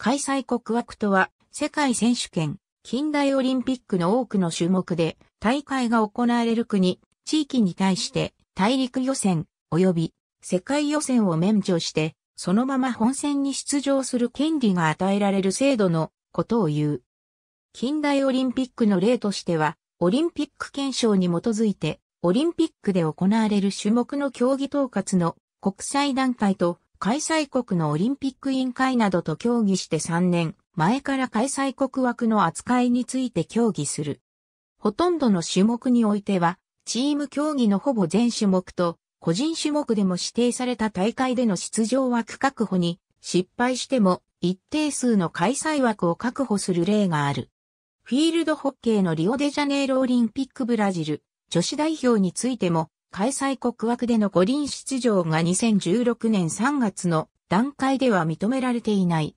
開催国枠とは、世界選手権、近代オリンピックの多くの種目で、大会が行われる国、地域に対して、大陸予選、及び、世界予選を免除して、そのまま本戦に出場する権利が与えられる制度のことを言う。近代オリンピックの例としては、オリンピック憲章に基づいて、オリンピックで行われる種目の競技統括の国際団体と開催国のオリンピック委員会などと協議して3年前から開催国枠の扱いについて協議する。ほとんどの種目においては、チーム競技のほぼ全種目と、個人種目でも指定された大会での出場枠確保に失敗しても一定数の開催枠を確保する例がある。フィールドホッケーのリオデジャネイロオリンピックブラジル女子代表についても開催国枠での五輪出場が2016年3月の段階では認められていない。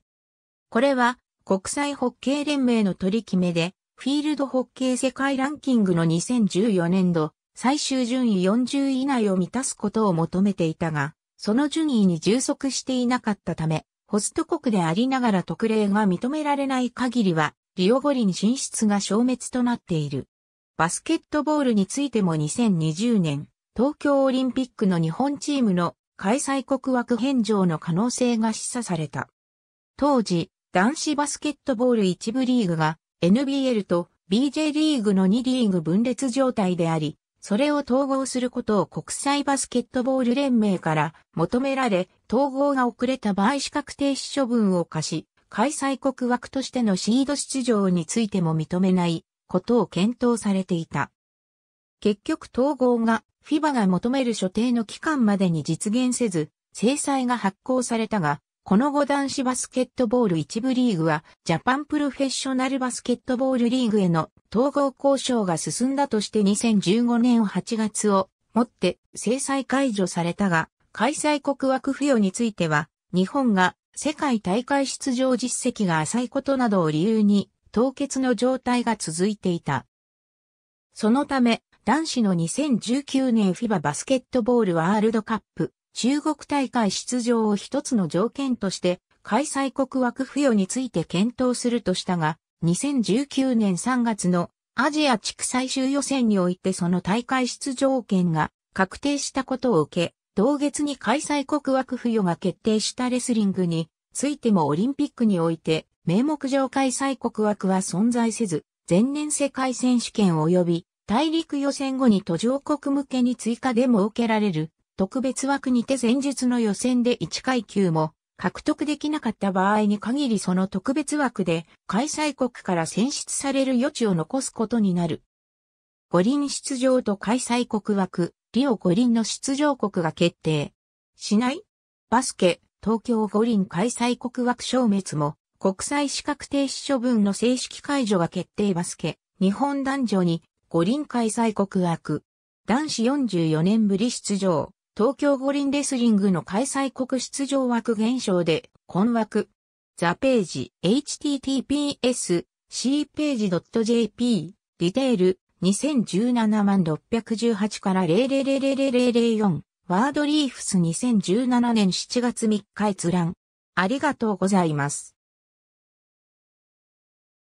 これは国際ホッケー連盟の取り決めで、フィールドホッケー世界ランキングの2014年度最終順位40位以内を満たすことを求めていたが、その順位に充足していなかったため、ホスト国でありながら特例が認められない限りは、リオ五輪進出が消滅となっている。バスケットボールについても2020年、東京オリンピックの日本チームの開催国枠返上の可能性が示唆された。当時、男子バスケットボール一部リーグが NBL と BJ リーグの2リーグ分裂状態であり、それを統合することを国際バスケットボール連盟から求められ、統合が遅れた場合資格停止処分を課し、開催国枠としてのシード出場についても認めないことを検討されていた。結局統合がフィバが求める所定の期間までに実現せず、制裁が発行されたが、この後男子バスケットボール一部リーグは、ジャパンプロフェッショナルバスケットボールリーグへの統合交渉が進んだとして2015年8月をもって制裁解除されたが、開催国枠付与については、日本が世界大会出場実績が浅いことなどを理由に、凍結の状態が続いていた。そのため、男子の2019年 FIBA バスケットボールワールドカップ中国大会出場を一つの条件として開催国枠付与について検討するとしたが、2019年3月のアジア地区最終予選においてその大会出場権が確定したことを受け、同月に開催国枠付与が決定したレスリングについてもオリンピックにおいて名目上開催国枠は存在せず、前年世界選手権及び大陸予選後に途上国向けに追加で設けられる特別枠にて前述の予選で1階級も獲得できなかった場合に限りその特別枠で開催国から選出される余地を残すことになる。五輪出場と開催国枠、リオ五輪の出場国が決定。しないバスケ、東京五輪開催国枠消滅も国際資格停止処分の正式解除が決定バスケ、日本男女に五輪開催国枠。男子44年ぶり出場、東京五輪レスリングの開催国出場枠減少で、困惑。ザページ、https、c ページ .jp、リテール、2017万618から000004、ワードリーフス2017年7月3日閲覧。ありがとうございます。